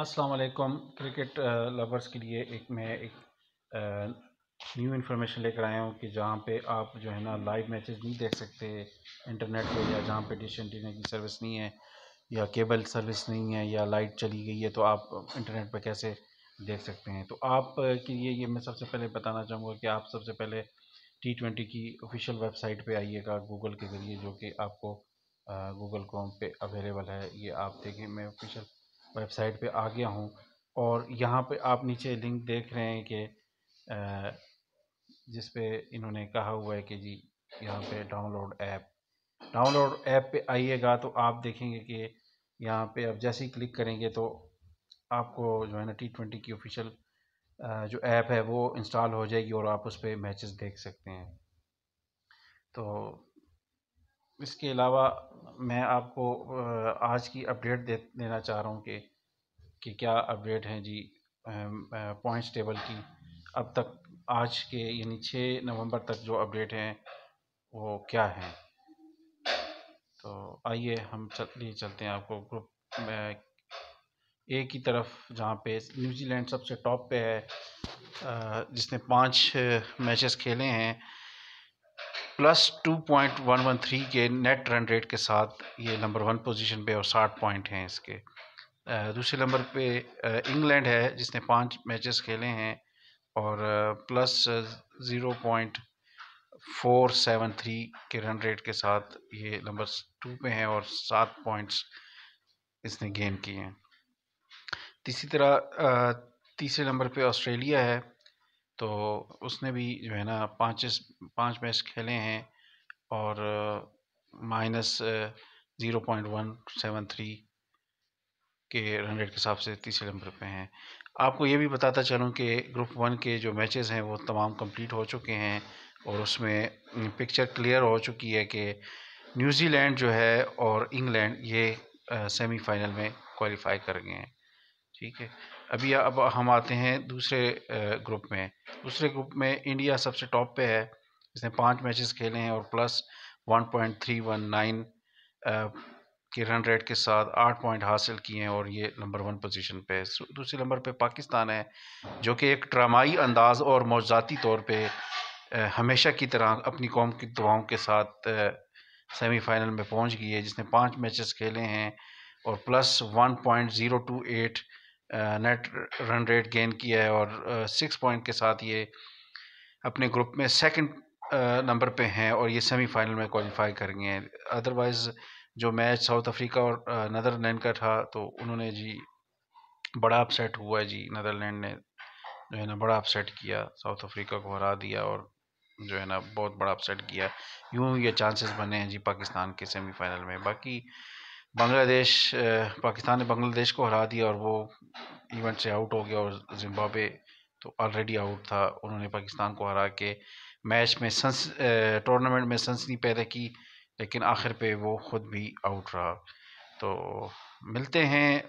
असलकम cricket lovers के लिए एक मैं एक न्यू इन्फॉर्मेशन लेकर आया हूँ कि जहाँ पे आप जो है ना लाइव मैचेस नहीं देख सकते इंटरनेट पे या जहाँ पे डिश एंटीना की सर्विस नहीं है या केबल सर्विस नहीं है या लाइट चली गई है तो आप इंटरनेट पे कैसे देख सकते हैं तो आप के लिए ये मैं सबसे पहले बताना चाहूँगा कि आप सबसे पहले टी ट्वेंटी की ऑफिशियल वेबसाइट पर आइएगा गूगल के ज़रिए जो कि आपको गूगल क्रोम पे अवेलेबल है ये आप देखें मैं ऑफिशियल वेबसाइट पे आ गया हूँ और यहाँ पे आप नीचे लिंक देख रहे हैं कि जिस पे इन्होंने कहा हुआ है कि जी यहाँ पे डाउनलोड ऐप डाउनलोड ऐप पे आइएगा तो आप देखेंगे कि यहाँ पे आप जैसे ही क्लिक करेंगे तो आपको जो है ना टी ट्वेंटी की ऑफिशियल जो ऐप है वो इंस्टॉल हो जाएगी और आप उस पर मैचेस देख सकते हैं तो इसके अलावा मैं आपको आज की अपडेट दे देना चाह रहा हूँ कि कि क्या अपडेट हैं जी पॉइंट्स टेबल की अब तक आज के यानी छः नवंबर तक जो अपडेट हैं वो क्या हैं तो आइए हम चलिए चलते हैं आपको ग्रुप में ए की तरफ जहाँ पे न्यूजीलैंड सबसे टॉप पे है जिसने पांच मैचेस खेले हैं plus two point one one three के नेट रन रेट के साथ ये नंबर वन पोजीशन पे और साठ पॉइंट हैं इसके दूसरे नंबर पे इंग्लैंड है जिसने पांच मैचेस खेले हैं और plus zero point four seven three के रन रेट के साथ ये नंबर टू पे हैं और सात पॉइंट्स इसने गेन किए हैं तीसरी तरह तीसरे नंबर पे ऑस्ट्रेलिया है तो उसने भी जो है ना पाँच पाँच मैच खेले हैं और minus zero point one seven three के रन रेट के हिसाब से तीसरे नंबर पे हैं आपको ये भी बताता चलूँ कि ग्रुप वन के जो मैचेस हैं वो तमाम कंप्लीट हो चुके हैं और उसमें पिक्चर क्लियर हो चुकी है कि न्यूजीलैंड जो है और इंग्लैंड ये सेमीफाइनल में क्वालिफाई कर गए हैं ठीक है अभी अब हम आते हैं दूसरे ग्रुप में दूसरे ग्रुप में इंडिया सबसे टॉप पे है इसने पांच मैचेस खेले हैं और प्लस 1.319 के रन रेट के साथ आठ पॉइंट हासिल किए हैं और ये नंबर वन पोजीशन पे है दूसरे नंबर पे पाकिस्तान है जो कि एक ड्रामाई अंदाज और मौजाती तौर पे हमेशा की तरह अपनी कौम की दुआओं के साथ सेमीफाइनल में पहुँच गई है जिसने पाँच मैचेस खेले हैं और plus one net run rate gain किया है और सिक्स पॉइंट के साथ ये अपने ग्रुप में सेकंड नंबर पे हैं और ये सेमीफाइनल में क्वालिफाई कर गए हैं अदरवाइज़ जो मैच साउथ अफ्रीका और नदरलैंड का था तो उन्होंने जी बड़ा अपसेट हुआ है जी नदरलैंड ने जो है ना बड़ा अपसेट किया साउथ अफ्रीका को हरा दिया और जो है ना बहुत बड़ा अपसेट किया यूँ ये चांसेस बने हैं जी पाकिस्तान के सेमीफाइनल में बाकी बांग्लादेश पाकिस्तान ने बांग्लादेश को हरा दिया और वो इवेंट से आउट हो गया और जिम्बाब्वे तो ऑलरेडी आउट था उन्होंने पाकिस्तान को हरा के मैच में सन्स टूर्नामेंट में सनसनी पैदा की लेकिन आखिर पे वो ख़ुद भी आउट रहा तो मिलते हैं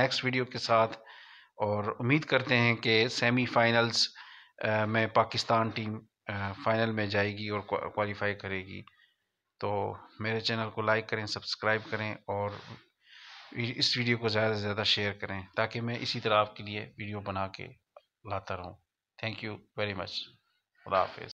नेक्स्ट वीडियो के साथ और उम्मीद करते हैं कि सेमीफाइनल्स में पाकिस्तान टीम फाइनल में जाएगी और क्वालिफाई करेगी तो मेरे चैनल को लाइक करें सब्सक्राइब करें और इस वीडियो को ज़्यादा से ज़्यादा शेयर करें ताकि मैं इसी तरह आपके लिए वीडियो बना के लाता रहूँ थैंक यू वेरी मच खुदाफिज